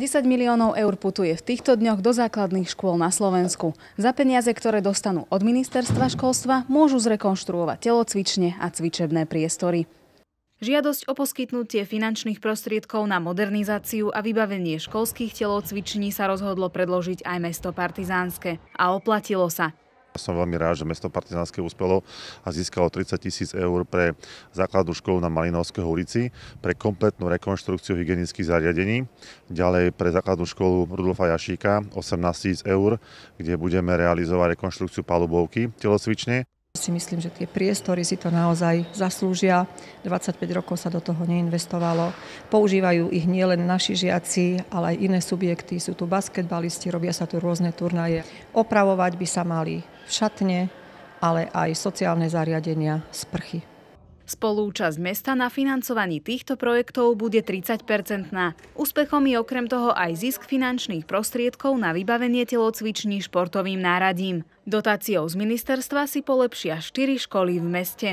10 miliónov eur putuje v týchto dňoch do základných škôl na Slovensku. Za peniaze, ktoré dostanú od ministerstva školstva, môžu zrekonštruovať telocvične a cvičebné priestory. Žiadosť o poskytnutie finančných prostriedkov na modernizáciu a vybavenie školských telocviční sa rozhodlo predložiť aj mesto Partizánske. A oplatilo sa. Som veľmi rád, že mesto Partizánske uspelo a získalo 30 tisíc eur pre základnú školu na Malinovského ulici, pre kompletnú rekonštrukciu hygienických zariadení, ďalej pre základnú školu Rudolfa Jašíka 18 tisíc eur, kde budeme realizovať rekonštrukciu palubovky telocvične. Si myslím, že tie priestory si to naozaj zaslúžia. 25 rokov sa do toho neinvestovalo. Používajú ich nielen naši žiaci, ale aj iné subjekty. Sú tu basketbalisti, robia sa tu rôzne turnaje. Opravovať by sa mali šatne, ale aj sociálne zariadenia, sprchy. Spolúčasť mesta na financovaní týchto projektov bude 30-percentná. Úspechom je okrem toho aj zisk finančných prostriedkov na vybavenie telocviční športovým náradím. Dotáciou z ministerstva si polepšia 4 školy v meste.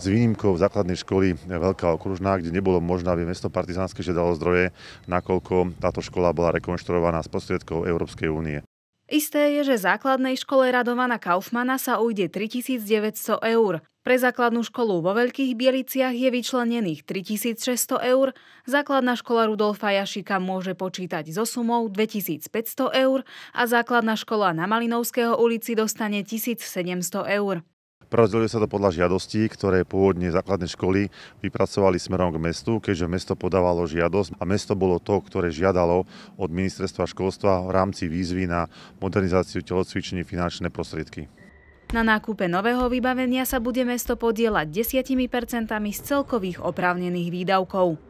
S výnimkou základnej školy Veľká okružná, kde nebolo možné, aby mesto Partizánske žiadalo zdroje, nakoľko táto škola bola rekonštruovaná z prostriedkov Európskej únie. Isté je, že základnej škole Radovana Kaufmana sa ujde 3900 eur. Pre základnú školu vo Veľkých Bieliciach je vyčlenených 3600 eur, základná škola Rudolfa Jašika môže počítať so sumou 2500 eur a základná škola na Malinovského ulici dostane 1700 eur. Prerozdeľuje sa to podľa žiadostí, ktoré pôvodne základné školy vypracovali smerom k mestu, keďže mesto podávalo žiadosť a mesto bolo to, ktoré žiadalo od ministerstva školstva v rámci výzvy na modernizáciu telocvičení finančné prostriedky. Na nákupe nového vybavenia sa bude mesto podielať 10% z celkových oprávnených výdavkov.